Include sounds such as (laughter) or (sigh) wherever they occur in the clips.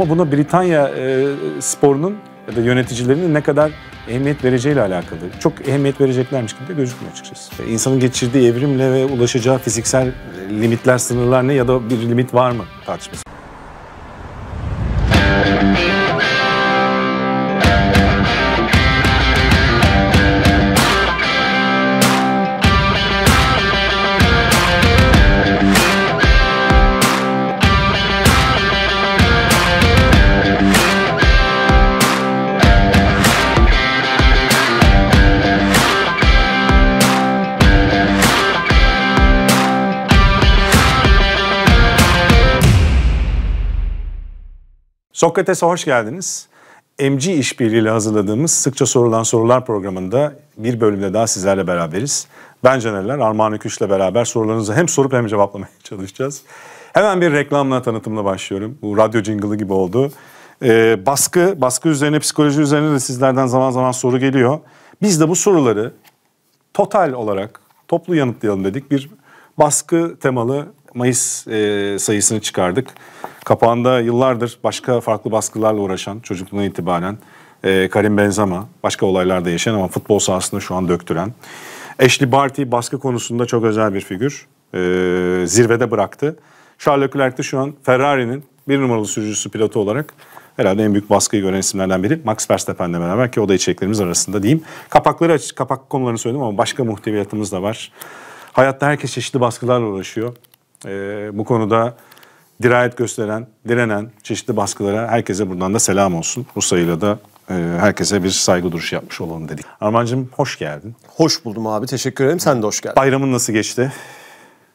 Ama buna Britanya e, sporunun ya da yöneticilerinin ne kadar ehemmiyet vereceğiyle alakalı. Çok ehemmiyet vereceklermiş gibi de gözükmüyor açıkçası. E, insanın geçirdiği evrimle ve ulaşacağı fiziksel limitler, sınırlar ne ya da bir limit var mı tartışması. Sokrates'e hoş geldiniz. MG ile hazırladığımız Sıkça Sorulan Sorular programında bir bölümde daha sizlerle beraberiz. Ben Canerler, Armağan Öküş'le beraber sorularınızı hem sorup hem cevaplamaya (laughs) çalışacağız. Hemen bir reklamla, tanıtımla başlıyorum. Bu radyo jingle'ı gibi oldu. Ee, baskı, baskı üzerine, psikoloji üzerine de sizlerden zaman zaman soru geliyor. Biz de bu soruları total olarak toplu yanıtlayalım dedik. Bir baskı temalı Mayıs e, sayısını çıkardık. Kapağında yıllardır başka farklı baskılarla uğraşan çocukluğuna itibaren e, Karim Benzema başka olaylarda yaşayan ama futbol sahasında şu an döktüren. Ashley Barty baskı konusunda çok özel bir figür. E, zirvede bıraktı. Charles Leclerc de şu an Ferrari'nin bir numaralı sürücüsü pilotu olarak herhalde en büyük baskıyı gören isimlerden biri Max Verstappen'le beraber ki o da içeriklerimiz arasında diyeyim. Kapakları aç, kapak konularını söyledim ama başka muhteviyatımız da var. Hayatta herkes çeşitli baskılarla uğraşıyor e, bu konuda dirayet gösteren, direnen çeşitli baskılara herkese buradan da selam olsun. Bu sayıyla da e, herkese bir saygı duruşu yapmış olalım dedik. Armancığım hoş geldin. Hoş buldum abi teşekkür ederim sen de hoş geldin. Bayramın nasıl geçti?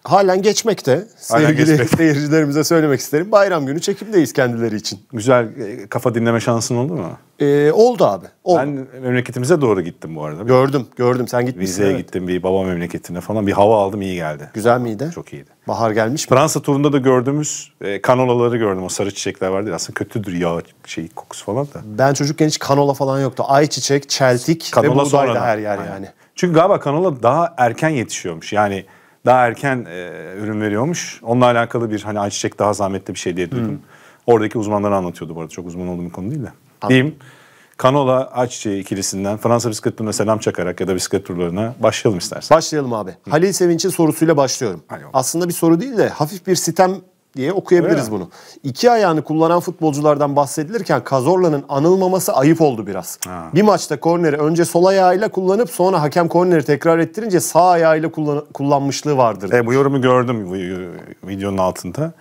halen geçmekte. Halen geçmekte. (laughs) seyircilerimize söylemek isterim. Bayram günü çekimdeyiz kendileri için. Güzel e, kafa dinleme şansın oldu mu? Ee, oldu abi. Oldu. Ben memleketimize doğru gittim bu arada. Gördüm, gördüm. Sen gitmişsin. Vizeye evet. gittim bir baba memleketine falan. Bir hava aldım iyi geldi. Güzel miydi? Çok iyiydi. Bahar gelmiş mi? Fransa turunda da gördüğümüz e, kanolaları gördüm. O sarı çiçekler vardı. Aslında kötüdür yağ şey kokusu falan da. Ben çocukken hiç kanola falan yoktu. Ayçiçek, çeltik kanola ve buğday her yer Aynen. yani. Çünkü galiba kanola daha erken yetişiyormuş. Yani daha erken e, ürün veriyormuş. Onunla alakalı bir hani ayçiçek daha zahmetli bir şey diye duydum. Hmm. Oradaki uzmanları anlatıyordu bu arada. Çok uzman olduğum bir konu değil de. Anladım. Diyeyim. Kanola ayçiçeği ikilisinden Fransa bisiklet turuna selam çakarak ya da bisiklet turlarına başlayalım istersen. Başlayalım abi. Hı. Halil Sevinç'in sorusuyla başlıyorum. Hani Aslında bir soru değil de hafif bir sitem diye okuyabiliriz Öyle. bunu. İki ayağını kullanan futbolculardan bahsedilirken Kazorla'nın anılmaması ayıp oldu biraz. Ha. Bir maçta korneri önce sol ayağıyla kullanıp sonra hakem korneri tekrar ettirince sağ ayağıyla kullan kullanmışlığı vardır. E, bu yorumu gördüm e, videonun altında.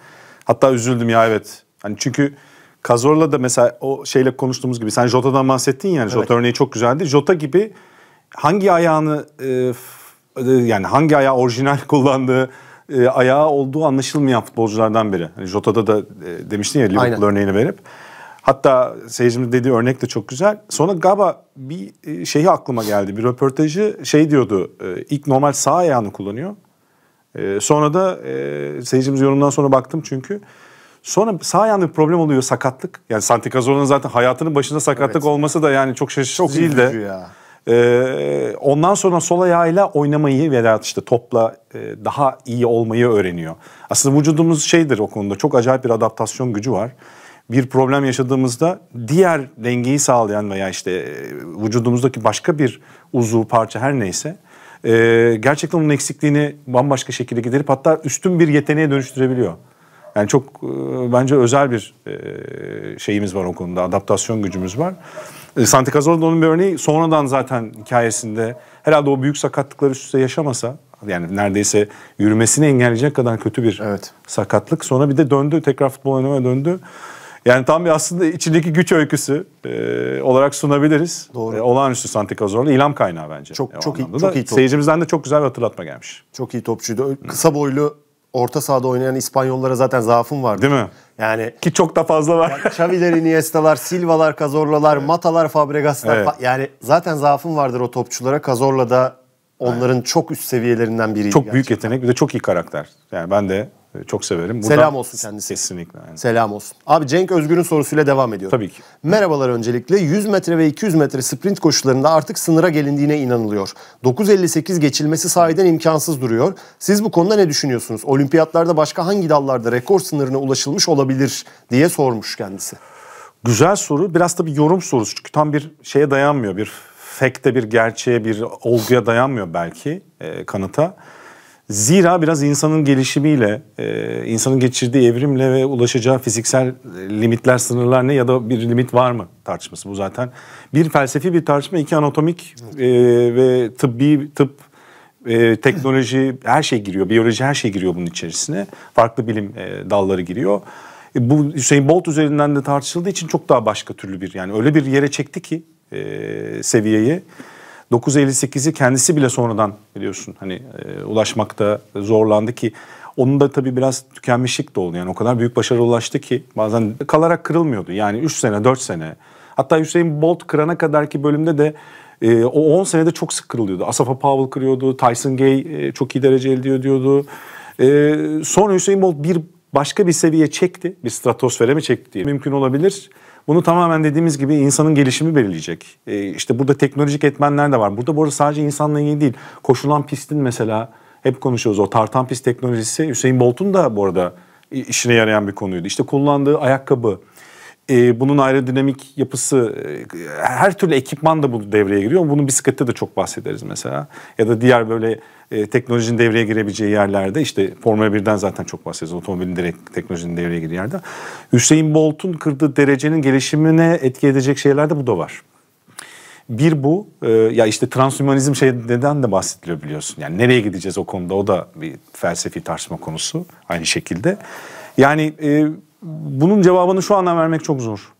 Hatta üzüldüm ya evet. Hani çünkü Kazorla da mesela o şeyle konuştuğumuz gibi sen Jota'dan bahsettin yani Jota evet. örneği çok güzeldi. Jota gibi hangi ayağını e, e yani hangi ayağı orijinal (laughs) kullandığı e, ayağı olduğu anlaşılmayan futbolculardan biri. Hani Jota'da da e, demiştin ya Liverpool Aynen. örneğini verip. Hatta seyircimiz dediği örnek de çok güzel. Sonra gaba bir e, şeyi aklıma geldi. Bir röportajı şey diyordu. E, ilk normal sağ ayağını kullanıyor. E, sonra da seyircimiz yorumdan sonra baktım çünkü. Sonra sağ ayağında bir problem oluyor sakatlık. Yani Santi Cazorla'nın zaten hayatının başında sakatlık evet. olması da yani çok şaşırtıcı çok değil de. Ya. Ee, ondan sonra sol ayağıyla oynamayı veya işte topla e, daha iyi olmayı öğreniyor. Aslında vücudumuz şeydir o konuda çok acayip bir adaptasyon gücü var. Bir problem yaşadığımızda diğer dengeyi sağlayan veya işte e, vücudumuzdaki başka bir uzuv parça her neyse e, gerçekten onun eksikliğini bambaşka şekilde giderip hatta üstün bir yeteneğe dönüştürebiliyor. Yani çok bence özel bir şeyimiz var o konuda adaptasyon gücümüz var. E, Santi Cazorla onun bir örneği sonradan zaten hikayesinde herhalde o büyük sakatlıkları üstüne yaşamasa yani neredeyse yürümesini engelleyecek kadar kötü bir evet. sakatlık. Sonra bir de döndü tekrar futbol oynamaya döndü. Yani tam bir aslında içindeki güç öyküsü e, olarak sunabiliriz. Doğru. E, olağanüstü Santi Cazorla ilham kaynağı bence. Çok e, çok iyi, çok iyi top. Seyircimizden de çok güzel bir hatırlatma gelmiş. Çok iyi topçuydu. Kısa boylu orta sahada oynayan İspanyollara zaten zaafım var, Değil mi? Yani ki çok da fazla var. Yani Xavi'ler, Iniesta'lar, Silva'lar, Cazorla'lar, evet. Mata'lar, Fabregas'lar. Evet. Yani zaten zaafım vardır o topçulara. Cazorla da onların evet. çok üst seviyelerinden biri. Çok gerçekten. büyük yetenek, bir de çok iyi karakter. Yani ben de ee, çok severim. Buradan Selam olsun kendisi. Kesinlikle. yani. Selam olsun. Abi Cenk Özgür'ün sorusuyla devam ediyor. Tabii ki. Merhabalar öncelikle. 100 metre ve 200 metre sprint koşularında artık sınıra gelindiğine inanılıyor. 9.58 geçilmesi sahiden imkansız duruyor. Siz bu konuda ne düşünüyorsunuz? Olimpiyatlarda başka hangi dallarda rekor sınırına ulaşılmış olabilir diye sormuş kendisi. Güzel soru. Biraz tabii yorum sorusu. Çünkü tam bir şeye dayanmıyor. Bir fakte bir gerçeğe bir olguya dayanmıyor belki e, kanıta. Zira biraz insanın gelişimiyle, e, insanın geçirdiği evrimle ve ulaşacağı fiziksel e, limitler, sınırlar ne ya da bir limit var mı tartışması bu zaten. Bir felsefi bir tartışma, iki anatomik e, ve tıbbi, tıp, teknoloji her şey giriyor. Biyoloji her şey giriyor bunun içerisine. Farklı bilim dalları giriyor. Bu Hüseyin Bolt üzerinden de tartışıldığı için çok daha başka türlü bir yani öyle bir yere çekti ki seviyeyi. 958'i kendisi bile sonradan biliyorsun hani e, ulaşmakta zorlandı ki onun da tabii biraz tükenmişlik de oldu. Yani o kadar büyük başarı ulaştı ki bazen kalarak kırılmıyordu. Yani 3 sene, 4 sene. Hatta Hüseyin Bolt kırana kadarki bölümde de e, o 10 senede çok sık kırılıyordu. Asafa Powell kırıyordu, Tyson Gay e, çok iyi derece elde diyordu E, sonra Hüseyin Bolt bir başka bir seviye çekti. Bir stratosfere mi çekti? Mümkün olabilir. Bunu tamamen dediğimiz gibi insanın gelişimi belirleyecek. E, işte burada teknolojik etmenler de var. Burada bu arada sadece insanla ilgili değil. Koşulan pistin mesela hep konuşuyoruz o tartan pist teknolojisi. Hüseyin Bolt'un da bu arada işine yarayan bir konuydu. İşte kullandığı ayakkabı, e, bunun ayrı dinamik yapısı e, her türlü ekipman da bu devreye giriyor. Bunun bisiklette de çok bahsederiz mesela. Ya da diğer böyle e, teknolojinin devreye girebileceği yerlerde işte Formula 1'den zaten çok bahsederiz. Otomobilin direkt teknolojinin devreye girdiği yerde. Hüseyin Bolt'un kırdığı derecenin gelişimine etki edecek şeylerde bu da var. Bir bu e, ya işte transhumanizm şeyden de bahsediliyor biliyorsun. Yani nereye gideceğiz o konuda o da bir felsefi tartışma konusu aynı şekilde. Yani e, bunun cevabını şu anda vermek çok zor.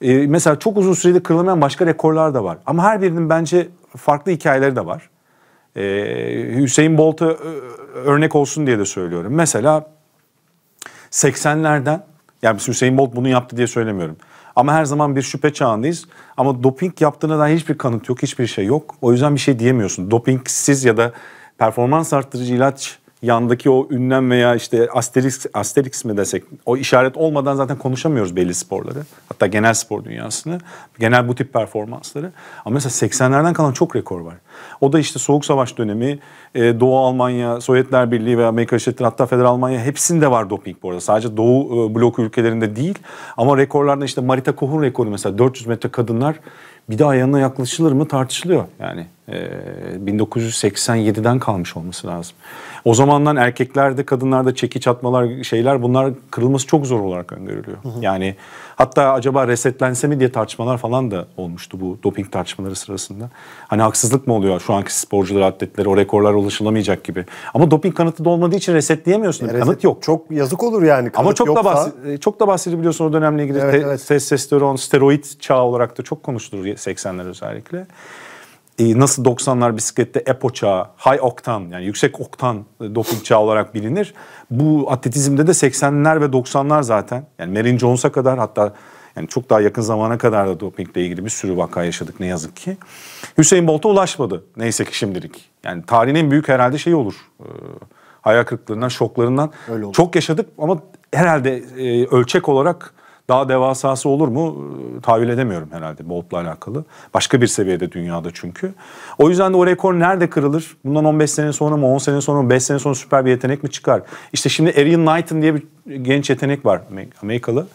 Ee, mesela çok uzun sürede kırılamayan başka rekorlar da var. Ama her birinin bence farklı hikayeleri de var. Ee, Hüseyin Bolt'a e, örnek olsun diye de söylüyorum. Mesela 80'lerden, yani Hüseyin Bolt bunu yaptı diye söylemiyorum. Ama her zaman bir şüphe çağındayız. Ama doping yaptığına dair hiçbir kanıt yok, hiçbir şey yok. O yüzden bir şey diyemiyorsun. Dopingsiz ya da performans arttırıcı ilaç yandaki o ünlem veya işte asterisk asterisk mi desek o işaret olmadan zaten konuşamıyoruz belli sporları. Hatta genel spor dünyasını. Genel bu tip performansları. Ama mesela 80'lerden kalan çok rekor var. O da işte Soğuk Savaş dönemi, e, Doğu Almanya, Sovyetler Birliği ve Amerika Devletleri hatta Federal Almanya hepsinde var doping bu arada. Sadece Doğu e, blok ülkelerinde değil. Ama rekorlarda işte Marita Kohun rekoru mesela 400 metre kadınlar bir daha yanına yaklaşılır mı tartışılıyor yani. 1987'den ee, kalmış olması lazım. O zamandan erkeklerde, kadınlarda çekiç atmalar, şeyler bunlar kırılması çok zor olarak öngörülüyor. Hı hı. Yani hatta acaba resetlense mi diye tartışmalar falan da olmuştu bu doping tartışmaları sırasında. Hani haksızlık mı oluyor şu anki sporcular, atletleri o rekorlar ulaşılamayacak gibi. Ama doping kanıtı da olmadığı için resetleyemiyorsun. E, reset, kanıt yok. Çok yazık olur yani kanıt Ama çok yoksa... da bahs- e, çok da bahsedebiliyorsun o dönemle ilgili evet, te- evet. testosteron, steroid çağı olarak da çok konuşulur 80'ler özellikle e, nasıl 90'lar bisiklette EPO çağı, high oktan yani yüksek oktan e, doping çağı olarak bilinir. Bu atletizmde de 80'ler ve 90'lar zaten. Yani Merin Jones'a kadar hatta yani çok daha yakın zamana kadar da dopingle ilgili bir sürü vaka yaşadık ne yazık ki. Hüseyin Bolt'a ulaşmadı neyse ki şimdilik. Yani tarihin en büyük herhalde şeyi olur. E, hayal kırıklığından, şoklarından çok yaşadık ama herhalde e, ölçek olarak daha devasası olur mu ee, tahvil edemiyorum herhalde Bolt'la alakalı. Başka bir seviyede dünyada çünkü. O yüzden de o rekor nerede kırılır? Bundan 15 sene sonra mı 10 sene sonra mı 5 sene sonra süper bir yetenek mi çıkar? İşte şimdi Arian Knighton diye bir genç yetenek var Amerikalı.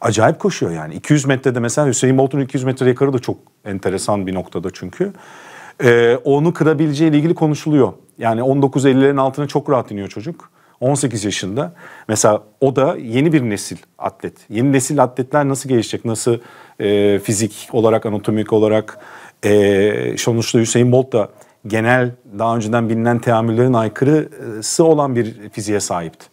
Acayip koşuyor yani. 200 metrede mesela Hüseyin Bolt'un 200 metre rekoru da çok enteresan bir noktada çünkü. Ee, onu kırabileceğiyle ilgili konuşuluyor. Yani 19.50'lerin altına çok rahat iniyor çocuk. 18 yaşında. Mesela o da yeni bir nesil atlet. Yeni nesil atletler nasıl gelişecek? Nasıl e, fizik olarak, anatomik olarak e, sonuçta Hüseyin Bolt da genel daha önceden bilinen teamüllerin aykırısı olan bir fiziğe sahipti.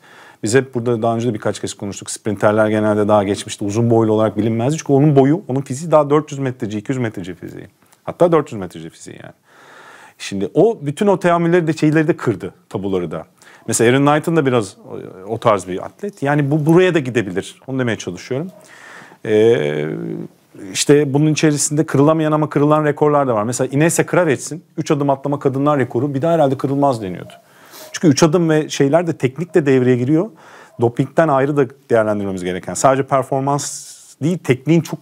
Biz hep burada daha önce de birkaç kez konuştuk. Sprinterler genelde daha geçmişte uzun boylu olarak bilinmezdi. Çünkü onun boyu, onun fiziği daha 400 metreci, 200 metreci fiziği. Hatta 400 metreci fiziği yani. Şimdi o bütün o teamülleri de şeyleri de kırdı tabuları da. Mesela Aaron Knight'ın da biraz e, o tarz bir atlet. Yani bu buraya da gidebilir. Onu demeye çalışıyorum. Ee, işte bunun içerisinde kırılamayan ama kırılan rekorlar da var. Mesela Inese Kravets'in 3 adım atlama kadınlar rekoru bir daha herhalde kırılmaz deniyordu. Çünkü 3 adım ve şeyler de teknik de devreye giriyor. Dopingten ayrı da değerlendirmemiz gereken. Sadece performans değil tekniğin çok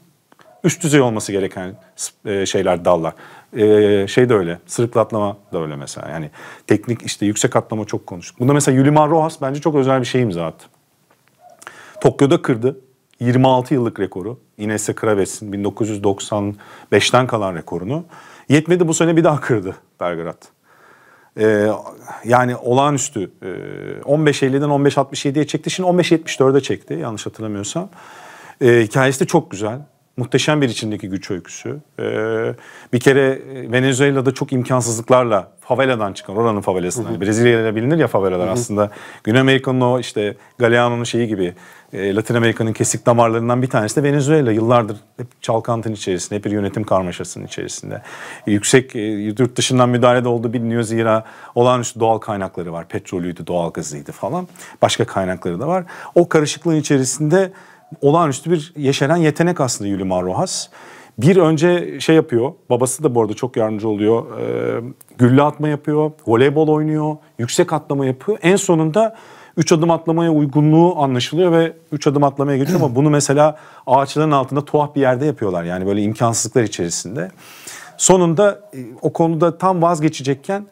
üst düzey olması gereken e, şeyler dallar. E, şey de öyle. Sırıklatlama da öyle mesela. Yani teknik işte yüksek atlama çok konuştuk. Bunda mesela Yulimar Rojas bence çok özel bir şey imza attı. Tokyo'da kırdı. 26 yıllık rekoru. Inese Kravets'in 1995'ten kalan rekorunu. Yetmedi bu sene bir daha kırdı Belgrad. Ee, yani olağanüstü e, 15.50'den 15.67'ye çekti. Şimdi 15.74'e çekti yanlış hatırlamıyorsam. Ee, hikayesi de çok güzel. Muhteşem bir içindeki güç öyküsü. Ee, bir kere e, Venezuela'da çok imkansızlıklarla faveladan çıkan, oranın favelasından. Brezilya'da bilinir ya favelalar hı hı. aslında. Güney Amerika'nın o işte Galeano'nun şeyi gibi e, Latin Amerika'nın kesik damarlarından bir tanesi de Venezuela. Yıllardır hep çalkantın içerisinde, hep bir yönetim karmaşasının içerisinde. Yüksek e, yurt dışından müdahalede olduğu biliniyor zira olağanüstü doğal kaynakları var. Petrolüydü, doğal gazıydı falan. Başka kaynakları da var. O karışıklığın içerisinde olağanüstü bir yeşeren yetenek aslında Yuli Marrohas. Bir önce şey yapıyor, babası da bu arada çok yardımcı oluyor. E, gülle atma yapıyor, voleybol oynuyor, yüksek atlama yapıyor. En sonunda üç adım atlamaya uygunluğu anlaşılıyor ve üç adım atlamaya geçiyor ama bunu mesela ağaçların altında tuhaf bir yerde yapıyorlar. Yani böyle imkansızlıklar içerisinde. Sonunda e, o konuda tam vazgeçecekken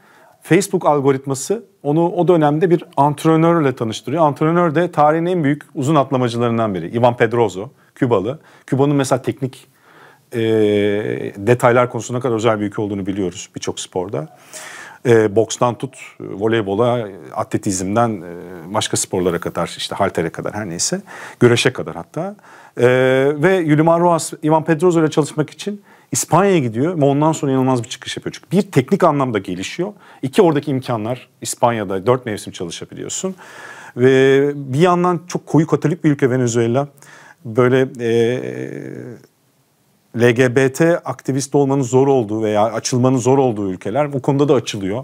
Facebook algoritması onu o dönemde bir antrenörle tanıştırıyor. Antrenör de tarihin en büyük uzun atlamacılarından biri. Ivan Pedrozo, Kübalı. Küba'nın mesela teknik e, detaylar konusunda kadar özel bir ülke olduğunu biliyoruz birçok sporda. E, bokstan tut, e, voleybola, atletizmden e, başka sporlara kadar, işte haltere kadar her neyse, güreşe kadar hatta. E, ve Yulimar Roas, Ivan Pedrozo ile çalışmak için İspanya'ya gidiyor ve ondan sonra inanılmaz bir çıkış yapıyor. Çünkü bir teknik anlamda gelişiyor. İki oradaki imkanlar İspanya'da dört mevsim çalışabiliyorsun. Ve bir yandan çok koyu katolik bir ülke Venezuela. Böyle e, LGBT aktivist olmanın zor olduğu veya açılmanın zor olduğu ülkeler bu konuda da açılıyor.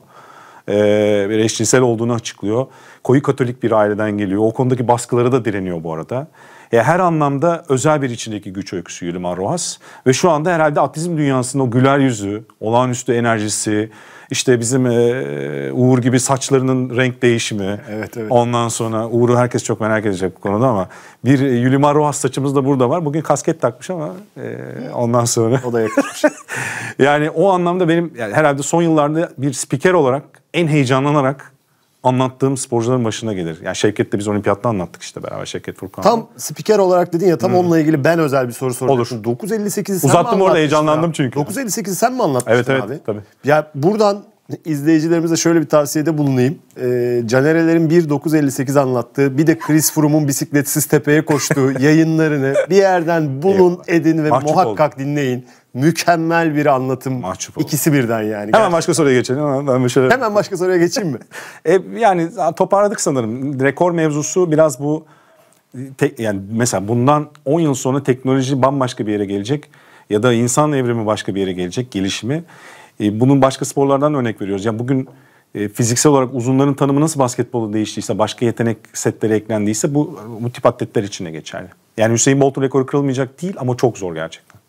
Ee, eşcinsel olduğunu açıklıyor. Koyu katolik bir aileden geliyor. O konudaki baskılara da direniyor bu arada. E, her anlamda özel bir içindeki güç öyküsü Yılmaz Rojas. Ve şu anda herhalde atletizm dünyasında o güler yüzü, olağanüstü enerjisi, işte bizim e, Uğur gibi saçlarının renk değişimi. Evet, evet. Ondan sonra Uğur'u herkes çok merak edecek bu konuda ama bir e, Yulima Rojas saçımız da burada var. Bugün kasket takmış ama e, ondan sonra. O da yakışmış. (laughs) yani o anlamda benim yani herhalde son yıllarda bir spiker olarak en heyecanlanarak anlattığım sporcuların başına gelir. Yani Şevket'le biz olimpiyatta anlattık işte beraber Şevket Furkan. Tam spiker olarak dedin ya tam hmm. onunla ilgili ben özel bir soru soracağım. Olur. 958'i sen Uzattım orada heyecanlandım ya? çünkü. 958'i sen mi anlattın? evet, evet, abi? Evet tabii. Ya buradan izleyicilerimize şöyle bir tavsiyede bulunayım. E, Canerelerin 1958 anlattığı bir de Chris Froome'un bisikletsiz tepeye koştuğu (laughs) yayınlarını bir yerden bulun edin ve Mahcup muhakkak oldum. dinleyin. Mükemmel bir anlatım. Mahcup oldum. İkisi birden yani. Hemen başka soruya geçelim. Hemen, ben şöyle... Hemen başka soruya geçeyim mi? (laughs) e, yani toparladık sanırım. Rekor mevzusu biraz bu tek, yani mesela bundan 10 yıl sonra teknoloji bambaşka bir yere gelecek ya da insan evrimi başka bir yere gelecek gelişimi. E, bunun başka sporlardan örnek veriyoruz. Yani bugün e, fiziksel olarak uzunların tanımı nasıl basketbolda değiştiyse, başka yetenek setleri eklendiyse bu, bu tip atletler için de geçerli. Yani Hüseyin Bolt'un rekoru kırılmayacak değil ama çok zor gerçekten.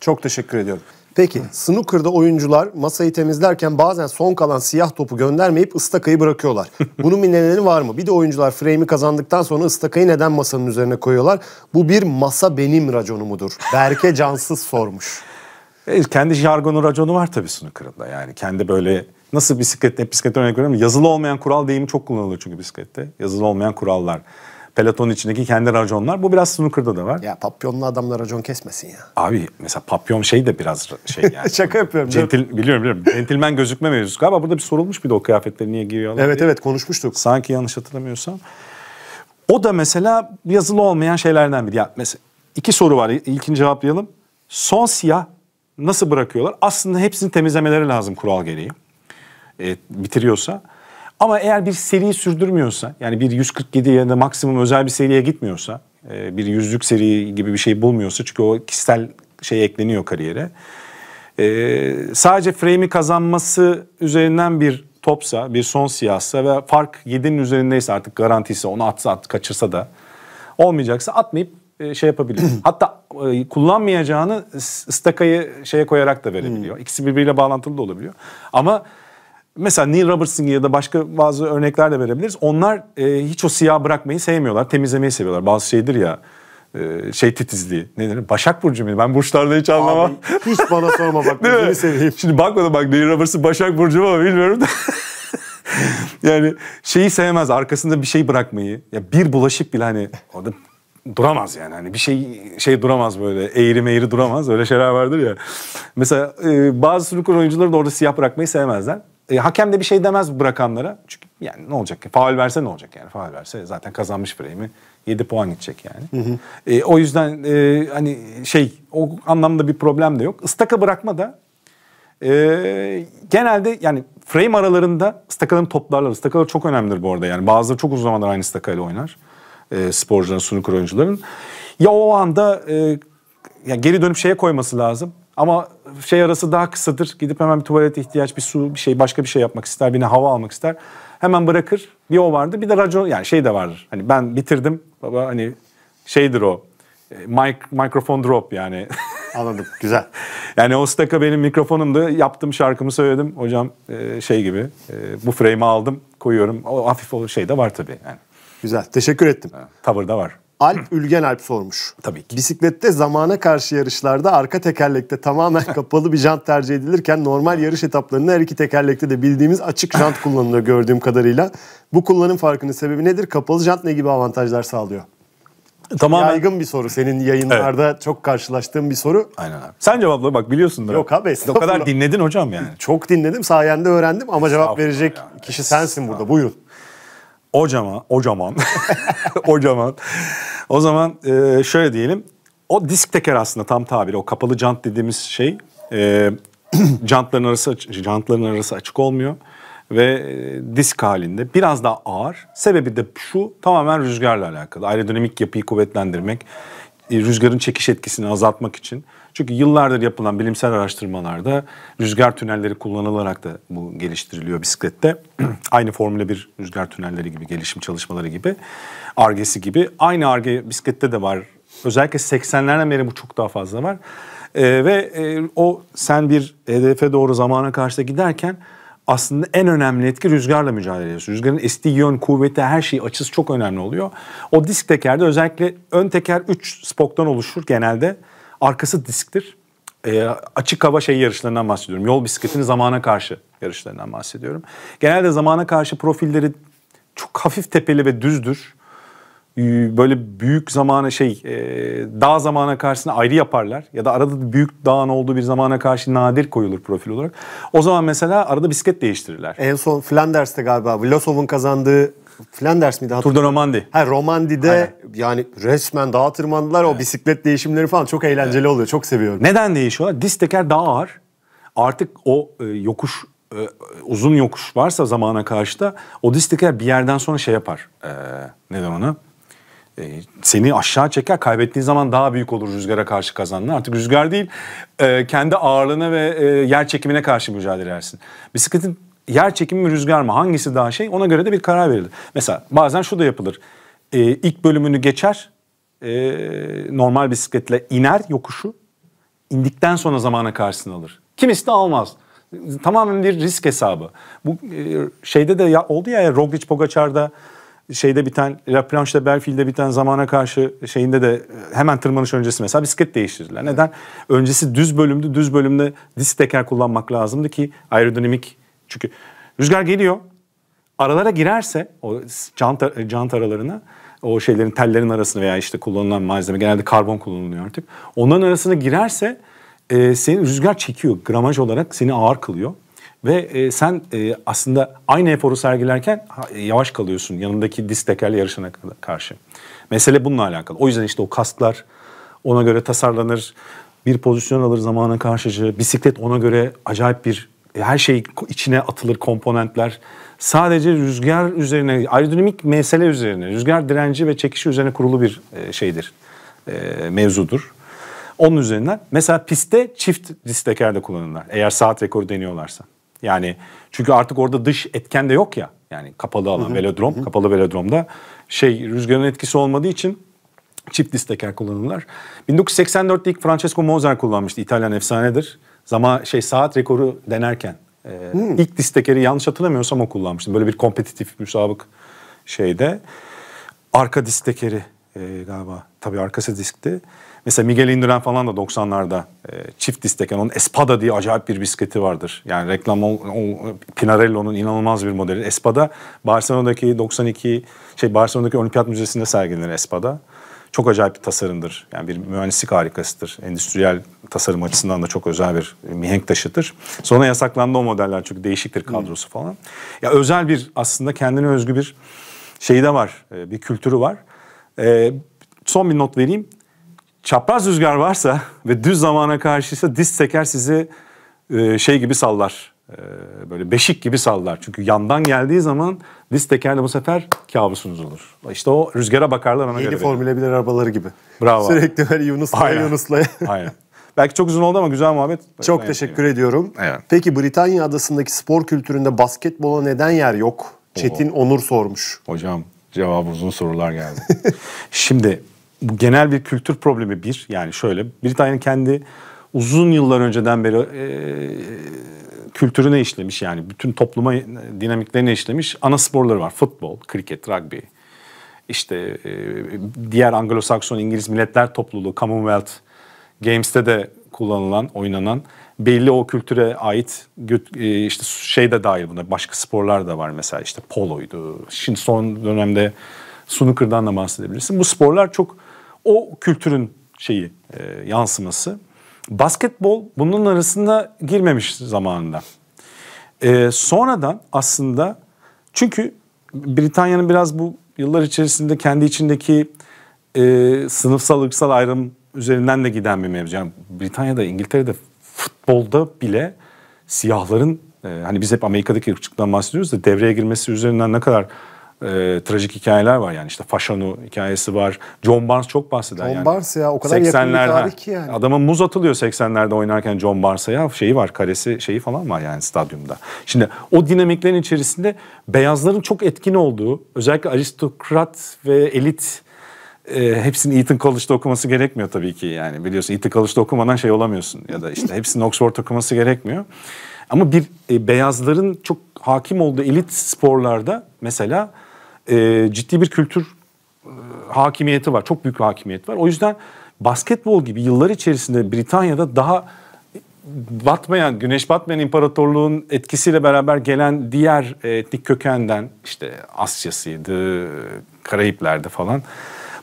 Çok teşekkür ediyorum. Peki snooker'da oyuncular masayı temizlerken bazen son kalan siyah topu göndermeyip ıstakayı bırakıyorlar. (laughs) Bunun bir nedeni var mı? Bir de oyuncular frame'i kazandıktan sonra ıstakayı neden masanın üzerine koyuyorlar? Bu bir masa benim raconu mudur? Berke Cansız sormuş. E, kendi jargonu raconu var tabii snooker'ında. Yani kendi böyle nasıl bisiklette hep örnek veriyorum. Yazılı olmayan kural deyimi çok kullanılıyor çünkü bisiklette. Yazılı olmayan kurallar. Peloton içindeki kendi raconlar. Bu biraz snooker'da da var. Ya papyonlu adamlar racon kesmesin ya. Abi mesela papyon şey de biraz şey (laughs) yani. Şaka yapıyorum. Centil, biliyorum biliyorum. Centilmen gözükme mevzusu. Galiba burada bir sorulmuş bir de o kıyafetleri niye giyiyorlar Evet diye. evet konuşmuştuk. Sanki yanlış hatırlamıyorsam. O da mesela yazılı olmayan şeylerden biri. Ya mesela iki soru var. İlkini cevaplayalım. Son siyah Nasıl bırakıyorlar? Aslında hepsini temizlemeleri lazım kural gereği. E, bitiriyorsa. Ama eğer bir seri sürdürmüyorsa yani bir 147 ya da maksimum özel bir seriye gitmiyorsa e, bir yüzlük seri gibi bir şey bulmuyorsa çünkü o kişisel şey ekleniyor kariyere. E, sadece frame'i kazanması üzerinden bir topsa, bir son siyahsa ve fark 7'nin üzerindeyse artık garantisi onu atsa at, kaçırsa da olmayacaksa atmayıp e, şey yapabilir. (clears throat) Hatta e, kullanmayacağını stakayı şeye koyarak da verebiliyor. Hmm. İkisi birbiriyle bağlantılı da olabiliyor. Ama mesela Neil Robertson ya da başka bazı örnekler de verebiliriz. Onlar e, hiç o siyah bırakmayı sevmiyorlar. Temizlemeyi seviyorlar. Bazı şeydir ya şey titizliği. Ne denir? Başak Burcu muydu? Ben burçlarda hiç anlamam. Abi, hiç bana sorma bak. (laughs) Gözünü seveyim. Şimdi bakmadım bak Neil Robertson Başak Burcu mu bilmiyorum da. (laughs) yani şeyi sevmez. Arkasında bir şey bırakmayı. Ya bir bulaşık bile hani orada duramaz yani. Hani bir şey şey duramaz böyle eğri meğri duramaz. Öyle şeyler vardır ya. Mesela e, bazı snooker oyuncuları da orada siyah bırakmayı sevmezler. E, hakem de bir şey demez bırakanlara. Çünkü yani ne olacak ki? Faal verse ne olacak yani? Faal verse zaten kazanmış frame'i 7 puan gidecek yani. Hı hı. E, o yüzden e, hani şey o anlamda bir problem de yok. Istaka bırakma da e, genelde yani frame aralarında stakalarını toplarlar. Stakalar çok önemlidir bu arada yani. Bazıları çok uzun zamandır aynı stakayla oynar e, sporcuların, snooker oyuncuların. Ya o anda e, ya geri dönüp şeye koyması lazım. Ama şey arası daha kısadır. Gidip hemen bir tuvalet ihtiyaç, bir su, bir şey, başka bir şey yapmak ister, birine hava almak ister. Hemen bırakır. Bir o vardı. Bir de racon yani şey de vardır. Hani ben bitirdim. Baba hani şeydir o. E, mic, mikrofon drop yani. (laughs) Anladım. Güzel. yani o staka benim mikrofonumdu. Yaptım şarkımı söyledim. Hocam e, şey gibi e, bu frame'i aldım koyuyorum. O hafif o şey de var tabii yani. Güzel. Teşekkür ettim. Ha, tavır da var. Alp Ülgen Alp sormuş. (clears throat) Tabii ki. Bisiklette zamana karşı yarışlarda arka tekerlekte tamamen (laughs) kapalı bir jant tercih edilirken normal yarış etaplarında her iki tekerlekte de bildiğimiz açık jant (laughs) kullanılıyor gördüğüm kadarıyla. Bu kullanım farkının sebebi nedir? Kapalı jant ne gibi avantajlar sağlıyor? Tamamen... Yaygın bir soru. Senin yayınlarda evet. çok karşılaştığım bir soru. Aynen abi. Sen cevapla bak biliyorsun da. Yok abi O kadar dinledin hocam yani. Çok dinledim sayende öğrendim ama cevap verecek ya. kişi sensin burada buyurun. Ocaman, ocaman, (laughs) ocaman. O zaman e, şöyle diyelim. O disk teker aslında tam tabiri. O kapalı jant dediğimiz şey. E, (clears throat) jantların arası jantların arası açık olmuyor ve e, disk halinde biraz daha ağır. Sebebi de şu tamamen rüzgarla alakalı. Aerodinamik yapıyı kuvvetlendirmek, e, rüzgarın çekiş etkisini azaltmak için. Çünkü yıllardır yapılan bilimsel araştırmalarda rüzgar tünelleri kullanılarak da bu geliştiriliyor bisiklette. (clears throat) aynı Formula 1 rüzgar tünelleri gibi, gelişim çalışmaları gibi, argesi gibi. Aynı arge bisiklette de var. Özellikle 80'lerden beri bu çok daha fazla var. Ee, ve e, o sen bir hedefe doğru zamana karşı giderken aslında en önemli etki rüzgarla mücadele ediyorsun. Rüzgarın estiği yön, kuvveti, her şey açısı çok önemli oluyor. O disk tekerde özellikle ön teker 3 spoktan oluşur genelde. Arkası disktir. E, açık hava şey yarışlarından bahsediyorum. Yol bisikletini zamana karşı yarışlarından bahsediyorum. Genelde zamana karşı profilleri çok hafif tepeli ve düzdür. Ee, böyle büyük zamana şey e, dağ zamana karşısına ayrı yaparlar. Ya da arada büyük dağın olduğu bir zamana karşı nadir koyulur profil olarak. O zaman mesela arada bisiklet değiştirirler. En son Flanders'te galiba Vlasov'un kazandığı Flanders miydi? Tur de Romandi. Ha Romandi'de Aynen. yani resmen dağa tırmandılar evet. o bisiklet değişimleri falan çok eğlenceli evet. oluyor. Çok seviyorum. Neden değişiyorlar? Diz teker daha ağır. Artık o e, yokuş e, uzun yokuş varsa zamana karşı da o diz teker bir yerden sonra şey yapar. E, neden ona? E, seni aşağı çeker. Kaybettiğin zaman daha büyük olur rüzgara karşı kazandın. Artık rüzgar değil, e, kendi ağırlığına ve e, yer çekimine karşı mücadele edersin. Bisikletin yer çekimi mi rüzgar mı hangisi daha şey ona göre de bir karar verilir. Mesela bazen şu da yapılır. E, ilk bölümünü geçer e, normal bisikletle iner yokuşu indikten sonra zamana karşısına alır. Kimisi de almaz. Tamamen bir risk hesabı. Bu e, şeyde de ya, oldu ya Roglic Pogacar'da şeyde biten La Planche'de Belfield'de biten zamana karşı şeyinde de e, hemen tırmanış öncesi mesela bisiklet değiştirdiler. Neden? Öncesi düz bölümdü. Düz bölümde disk teker kullanmak lazımdı ki aerodinamik çünkü rüzgar geliyor. Aralara girerse o cant, cant aralarına o şeylerin tellerin arasını veya işte kullanılan malzeme genelde karbon kullanılıyor artık. Onların arasına girerse e, senin rüzgar çekiyor gramaj olarak seni ağır kılıyor. Ve e, sen e, aslında aynı eforu sergilerken e, yavaş kalıyorsun yanındaki disk tekerle yarışana karşı. Mesele bununla alakalı. O yüzden işte o kasklar ona göre tasarlanır. Bir pozisyon alır zamana karşıcı. Bisiklet ona göre acayip bir her şey içine atılır komponentler. Sadece rüzgar üzerine, aerodinamik mesele üzerine, rüzgar direnci ve çekişi üzerine kurulu bir e, şeydir, e, mevzudur. Onun üzerinden mesela pistte çift disk teker de kullanırlar eğer saat rekoru deniyorlarsa. Yani çünkü artık orada dış etken de yok ya. Yani kapalı alan, hı hı, velodrom, hı. kapalı velodromda şey rüzgarın etkisi olmadığı için çift disk teker kullanırlar. 1984'te ilk Francesco Moser kullanmıştı. İtalyan efsanedir. Zaman şey saat rekoru denerken e, hmm. ilk distekeri yanlış hatırlamıyorsam o kullanmıştım. Böyle bir kompetitif müsabık şeyde. Arka distekeri e, galiba tabii arkası diskti. Mesela Miguel Indurain falan da 90'larda e, çift disteken onun Espada diye acayip bir bisikleti vardır. Yani reklam o, o, Pinarello'nun inanılmaz bir modeli. Espada Barcelona'daki 92 şey Barcelona'daki Olimpiyat Müzesi'nde sergilenir Espada çok acayip bir tasarımdır. Yani bir mühendislik harikasıdır. Endüstriyel tasarım açısından da çok özel bir mihenk taşıdır. Sonra yasaklandı o modeller çünkü değişiktir kadrosu hmm. falan. Ya özel bir aslında kendine özgü bir şeyi de var. E, bir kültürü var. E, son bir not vereyim. Çapraz rüzgar varsa (laughs) ve düz zamana karşıysa diz seker sizi e, şey gibi sallar ee, böyle beşik gibi sallar. Çünkü yandan geldiği zaman diz tekerle bu sefer kabusunuz olur. İşte o rüzgara bakarlar ona Yeni göre. Yeni Formula 1 arabaları gibi. Bravo. Sürekli böyle Yunus'la Aynen. Yunus'la. (laughs) Aynen. Belki çok uzun oldu ama güzel muhabbet. Çok ben teşekkür yani. ediyorum. Evet. Peki Britanya adasındaki spor kültüründe basketbola neden yer yok? Çetin Onur sormuş. Hocam cevabı uzun sorular geldi. (laughs) Şimdi bu genel bir kültür problemi bir. Yani şöyle Britanya'nın kendi uzun yıllar önceden beri e, kültürüne işlemiş yani bütün topluma dinamiklerine işlemiş ana sporları var. Futbol, kriket, rugby, işte e, diğer Anglo-Sakson İngiliz Milletler Topluluğu Commonwealth Games'te de kullanılan, oynanan belli o kültüre ait e, işte şey de dahil buna başka sporlar da var mesela işte poloydu. Şimdi son dönemde snooker'dan da bahsedebilirsin. Bu sporlar çok o kültürün şeyi e, yansıması. Basketbol bunun arasında girmemiş zamanında. Ee, sonradan aslında çünkü Britanya'nın biraz bu yıllar içerisinde kendi içindeki e, sınıfsal ırksal ayrım üzerinden de giden bir mevzu. Yani Britanya'da, İngiltere'de futbolda bile siyahların e, hani biz hep Amerika'daki ırkçılıktan bahsediyoruz da devreye girmesi üzerinden ne kadar e, trajik hikayeler var yani işte Faşanu hikayesi var. John Barnes çok bahseder John yani. Barnes ya o kadar yakın bir tarih ki yani. Adama muz atılıyor 80'lerde oynarken John Barnes'a ya şeyi var karesi şeyi falan var yani stadyumda. Şimdi o dinamiklerin içerisinde beyazların çok etkin olduğu özellikle aristokrat ve elit e, hepsini Eton College'da okuması gerekmiyor tabii ki yani biliyorsun Eton College'da okumadan şey olamıyorsun ya da işte hepsini Oxford okuması gerekmiyor. Ama bir e, beyazların çok hakim olduğu elit sporlarda mesela e, ciddi bir kültür e, hakimiyeti var. Çok büyük bir hakimiyet var. O yüzden basketbol gibi yıllar içerisinde Britanya'da daha batmayan, güneş batmayan imparatorluğun etkisiyle beraber gelen diğer etnik kökenden işte Asya'sıydı, Karayipler'de falan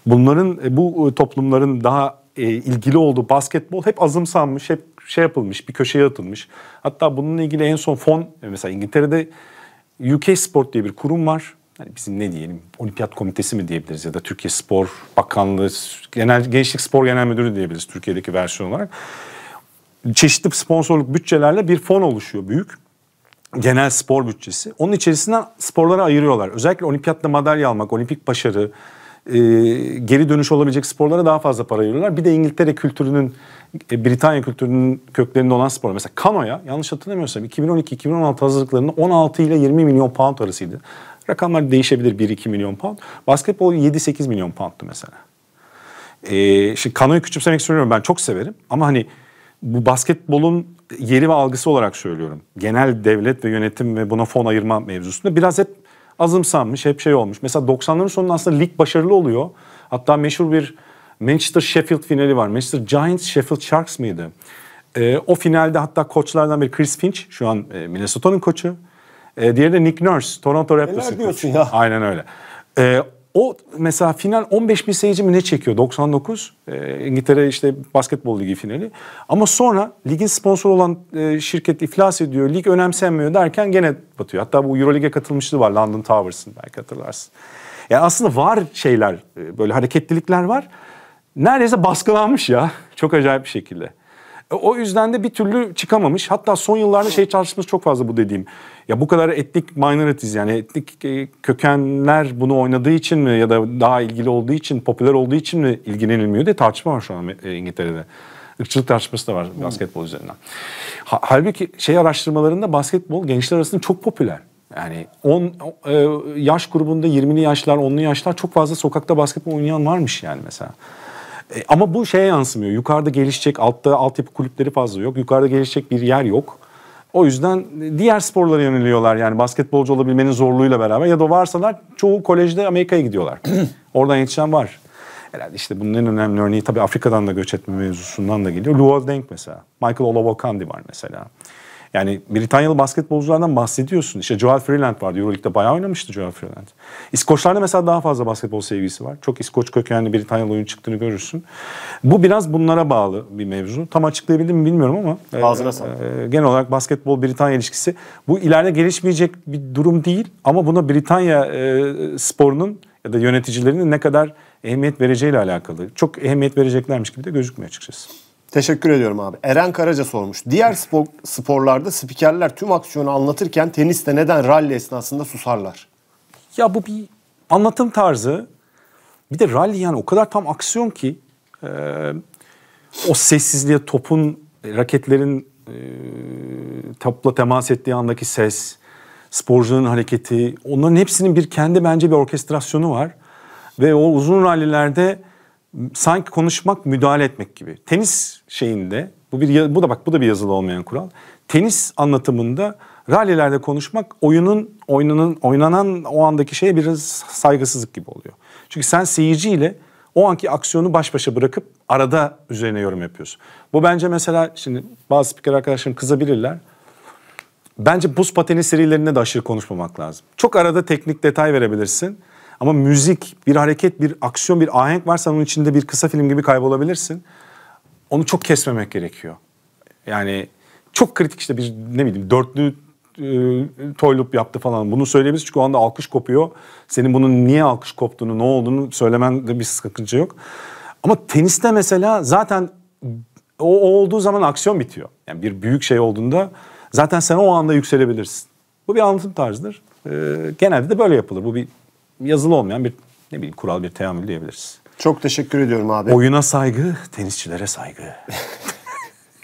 bunların e, bu e, toplumların daha e, ilgili olduğu basketbol hep azımsanmış, hep şey yapılmış, bir köşeye atılmış. Hatta bununla ilgili en son fon e, mesela İngiltere'de UK Sport diye bir kurum var. Hani bizim ne diyelim olimpiyat komitesi mi diyebiliriz ya da Türkiye Spor Bakanlığı Genel Gençlik Spor Genel Müdürü diyebiliriz Türkiye'deki versiyon olarak. Çeşitli sponsorluk bütçelerle bir fon oluşuyor büyük. Genel spor bütçesi. Onun içerisinden sporlara ayırıyorlar. Özellikle olimpiyatta madalya almak, olimpik başarı, e, geri dönüş olabilecek sporlara daha fazla para ayırıyorlar. Bir de İngiltere kültürünün e, Britanya kültürünün köklerinde olan spor. Mesela kanoya yanlış hatırlamıyorsam 2012-2016 hazırlıklarında 16 ile 20 milyon pound arasıydı. Rakamlar değişebilir 1-2 milyon pound. Basketbol 7-8 milyon poundtu mesela. E, şimdi kanoyu küçümsemek istemiyorum ben çok severim ama hani bu basketbolun yeri ve algısı olarak söylüyorum. Genel devlet ve yönetim ve buna fon ayırma mevzusunda biraz hep azımsanmış, hep şey olmuş. Mesela 90'ların sonunda aslında lig başarılı oluyor. Hatta meşhur bir Manchester Sheffield finali var. Manchester Giants Sheffield Sharks mıydı? E, o finalde hatta koçlardan biri Chris Finch şu an e, Minnesota'nın koçu. E, diğeri de Nick Nurse Toronto Raptors'ın koçu. Ya. Aynen öyle. E, o mesela final 15 bin seyirci mi ne çekiyor 99 e, İngiltere işte basketbol ligi finali ama sonra ligin sponsor olan e, şirket iflas ediyor lig önemsenmiyor derken gene batıyor hatta bu Euroleague'e katılmışlığı var London Towers'ın belki hatırlarsın. Yani aslında var şeyler e, böyle hareketlilikler var neredeyse baskılanmış ya. Çok acayip bir şekilde. E, o yüzden de bir türlü çıkamamış. Hatta son yıllarda şey çalışması çok fazla bu dediğim. Ya bu kadar etnik minorities yani etnik e, kökenler bunu oynadığı için mi ya da daha ilgili olduğu için, popüler olduğu için mi ilgilenilmiyor diye tartışma var şu an e, İngiltere'de. Irkçılık tartışması da var hmm. basketbol üzerinden. Halbuki şey araştırmalarında basketbol gençler arasında çok popüler. Yani 10 yaş grubunda 20'li yaşlar, 10'lu yaşlar çok fazla sokakta basketbol oynayan varmış yani mesela. E, ama bu şeye yansımıyor. Yukarıda gelişecek, altta altyapı kulüpleri fazla yok. Yukarıda gelişecek bir yer yok. O yüzden e, diğer sporlara yöneliyorlar yani basketbolcu olabilmenin zorluğuyla beraber ya da varsalar çoğu kolejde Amerika'ya gidiyorlar. (clears throat) Oradan yetişen var. Herhalde işte bunun en önemli örneği tabii Afrika'dan da göç etme mevzusundan da geliyor. Luol Deng mesela. Michael Olavokandi var mesela. Yani Britanyalı basketbolculardan bahsediyorsun. İşte Joel Freeland vardı. Euroleague'de bayağı oynamıştı Joel Freeland. İskoçlarda mesela daha fazla basketbol sevgisi var. Çok İskoç kökenli Britanyalı oyun çıktığını görürsün. Bu biraz bunlara bağlı bir mevzu. Tam açıklayabildim mi bilmiyorum ama. E, Ağzına e, sağlık. E, genel olarak basketbol Britanya ilişkisi. Bu ileride gelişmeyecek bir durum değil ama buna Britanya e, sporunun ya da yöneticilerinin ne kadar ehemmiyet vereceğiyle alakalı. Çok ehemmiyet vereceklermiş gibi de gözükmüyor açıkçası. Teşekkür ediyorum abi. Eren Karaca sormuş. Diğer spor, sporlarda spikerler tüm aksiyonu anlatırken teniste neden ralli esnasında susarlar? Ya bu bir anlatım tarzı. Bir de ralli yani o kadar tam aksiyon ki e, o sessizliğe topun, raketlerin e, topla temas ettiği andaki ses, sporcunun hareketi onların hepsinin bir kendi bence bir orkestrasyonu var. Ve o uzun rallilerde sanki konuşmak müdahale etmek gibi. Tenis şeyinde bu bir bu da bak bu da bir yazılı olmayan kural. Tenis anlatımında rallilerde konuşmak oyunun oynanan oynanan o andaki şeye biraz saygısızlık gibi oluyor. Çünkü sen seyirciyle o anki aksiyonu baş başa bırakıp arada üzerine yorum yapıyorsun. Bu bence mesela şimdi bazı spiker arkadaşlarım kızabilirler. Bence buz pateni serilerinde de aşırı konuşmamak lazım. Çok arada teknik detay verebilirsin. Ama müzik, bir hareket, bir aksiyon, bir ahenk varsa onun içinde bir kısa film gibi kaybolabilirsin. Onu çok kesmemek gerekiyor. Yani çok kritik işte bir ne bileyim dörtlü e, toy yaptı falan. Bunu söylemiz çünkü o anda alkış kopuyor. Senin bunun niye alkış koptuğunu, ne olduğunu söylemen de bir sıkıntı yok. Ama teniste mesela zaten o, o olduğu zaman aksiyon bitiyor. Yani bir büyük şey olduğunda zaten sen o anda yükselebilirsin. Bu bir anlatım tarzıdır. Ee, genelde de böyle yapılır. Bu bir yazılı olmayan bir ne bileyim kural bir teamül diyebiliriz. Çok teşekkür ediyorum abi. Oyuna saygı, tenisçilere saygı. (laughs)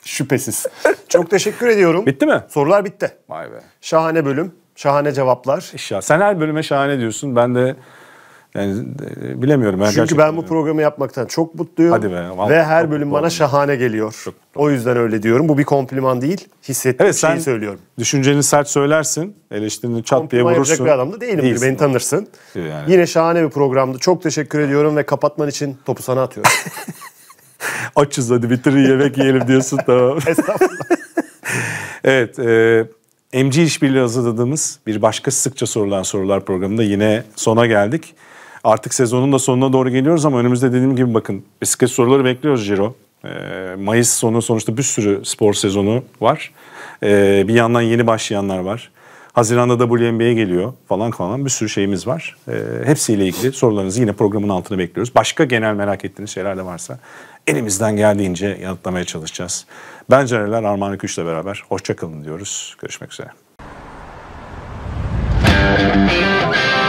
Şüphesiz. Çok teşekkür ediyorum. Bitti mi? Sorular bitti. Vay be. Şahane bölüm, şahane cevaplar. İnşallah. sen her bölüme şahane diyorsun. Ben de yani e, bilemiyorum. Ben Çünkü ben bu programı yapmaktan çok mutluyum. Hadi be. Vallahi ve her bölüm bana şahane geliyor. Çok, o yüzden öyle diyorum. Bu bir kompliman değil. Hissettiğim evet, şeyi söylüyorum. Düşünceni sert söylersin. Eleştirini çat kompliman diye vurursun. Kompliman yapacak bir adam da değilim. Değilsin. Beni tanırsın. Yani. Yine şahane bir programdı. Çok teşekkür ediyorum ve kapatman için topu sana atıyorum. (laughs) Açız hadi bitirin yemek yiyelim diyorsun tamam. (laughs) Estağfurullah. evet. E, MC İşbirliği hazırladığımız bir başka sıkça sorulan sorular programında yine sona geldik. Artık sezonun da sonuna doğru geliyoruz ama önümüzde dediğim gibi bakın bisiklet soruları bekliyoruz Ciro. Ee, Mayıs sonu sonuçta bir sürü spor sezonu var. Ee, bir yandan yeni başlayanlar var. Haziranda WNBA geliyor falan falan bir sürü şeyimiz var. Ee, hepsiyle ilgili sorularınızı yine programın altına bekliyoruz. Başka genel merak ettiğiniz şeyler de varsa elimizden geldiğince yanıtlamaya çalışacağız. Ben Canerler Armağan Güç'le beraber hoşçakalın diyoruz. Görüşmek üzere. Thank you.